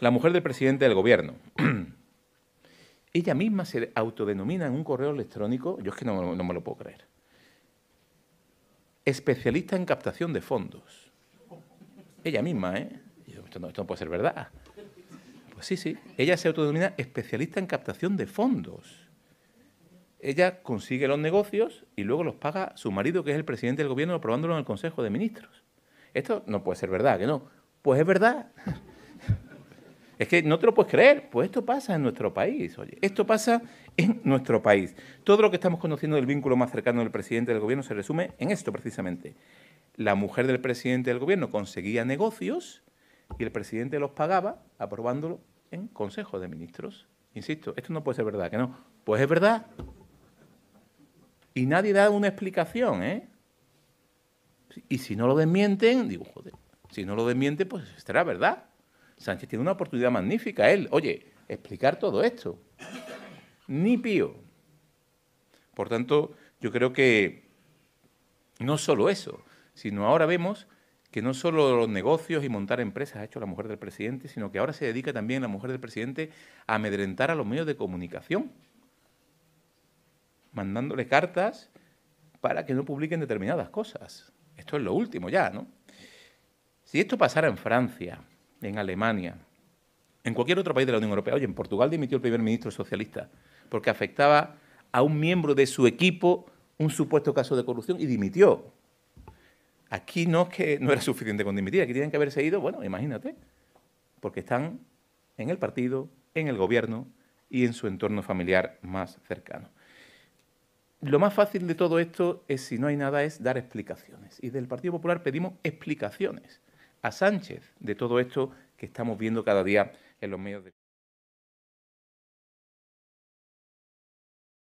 la mujer del presidente del gobierno. Ella misma se autodenomina en un correo electrónico, yo es que no, me lo puedo creer, especialista en captación de fondos. Ella misma, ¿eh? Esto no, esto no puede ser verdad. Pues sí, sí. Ella se autodenomina especialista en captación de fondos. Ella consigue los negocios y luego los paga su marido, que es el presidente del gobierno, aprobándolo en el Consejo de Ministros. Esto no puede ser verdad, que no. Pues es verdad. Es que no te lo puedes creer, pues esto pasa en nuestro país, oye, esto pasa en nuestro país. Todo lo que estamos conociendo del vínculo más cercano del presidente del gobierno se resume en esto precisamente. La mujer del presidente del gobierno conseguía negocios y el presidente los pagaba aprobándolo en Consejo de Ministros. Insisto, esto no puede ser verdad, que no. Pues es verdad. Y nadie da una explicación, ¿eh? Y si no lo desmienten, digo, joder, si no lo desmienten, pues será verdad. Sánchez tiene una oportunidad magnífica, él, oye, explicar todo esto. Ni pío. Por tanto, yo creo que no solo eso, sino ahora vemos que no solo los negocios y montar empresas ha hecho la mujer del presidente, sino que ahora se dedica también la mujer del presidente a amedrentar a los medios de comunicación, mandándole cartas para que no publiquen determinadas cosas. Esto es lo último ya, ¿no? Si esto pasara en Francia, en Alemania, en cualquier otro país de la Unión Europea. Oye, en Portugal dimitió el primer ministro socialista porque afectaba a un miembro de su equipo un supuesto caso de corrupción y dimitió. Aquí no es que no era suficiente con dimitir, aquí tienen que haberse ido, bueno, imagínate, porque están en el partido, en el gobierno y en su entorno familiar más cercano. Lo más fácil de todo esto es, si no hay nada, es dar explicaciones. Y del Partido Popular pedimos explicaciones a Sánchez de todo esto que estamos viendo cada día en los medios de